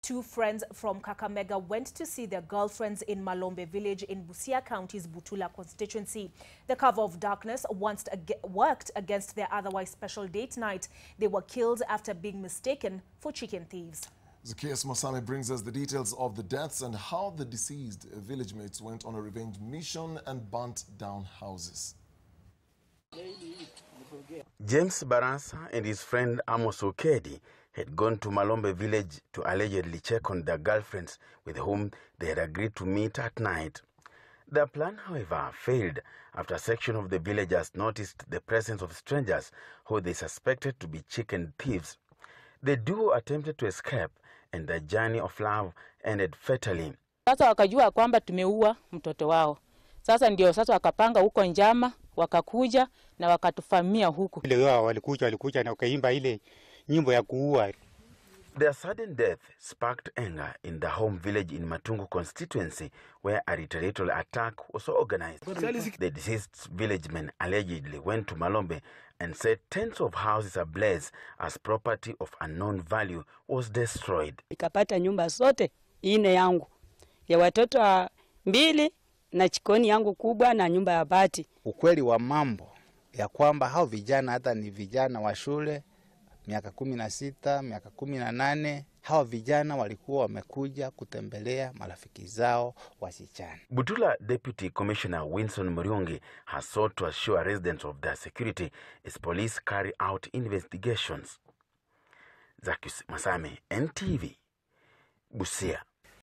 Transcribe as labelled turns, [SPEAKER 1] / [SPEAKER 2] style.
[SPEAKER 1] Two friends from Kakamega went to see their girlfriends in Malombe village in Busia County's Butula constituency. The cover of darkness once ag worked against their otherwise special date night. They were killed after being mistaken for chicken thieves. Zakias Masale brings us the details of the deaths and how the deceased village mates went on a revenge mission and burnt down houses. James Baransa and his friend Amos Okedi had gone to Malombe village to allegedly check on their girlfriends with whom they had agreed to meet at night. Their plan, however, failed after a section of the villagers noticed the presence of strangers who they suspected to be chicken thieves. The duo attempted to escape and their journey of love ended fatally. Sasa wakajua kwamba tumeua mtoto wao. Sasa ndio sasa wakapanga huko njama, wakakuja na wakatufamia huko. Ile wao walikuja walikuja na wakaimba ile nyimbo ya kuua. Their sudden death sparked anger in the home village in Matungu constituency where a retaliatory attack was organized. The deceased men allegedly went to Malombe and said tens of houses ablaze as property of unknown value was destroyed. ikapata nyumba zote ine yangu ya watoto wa mbili na chikoni yangu kubwa na nyumba ya bati. Ukweli wa mambo ya kwamba hao vijana hata ni vijana wa shule miaka kumi na sita, miaka kumi na nane hawa vijana walikuwa wamekuja kutembelea marafiki zao wasichana. Butula Deputy Commissioner Winson Muriungi has sought to assure residents of their security as police carry out investigations. Zakius Masame, NTV, Busia.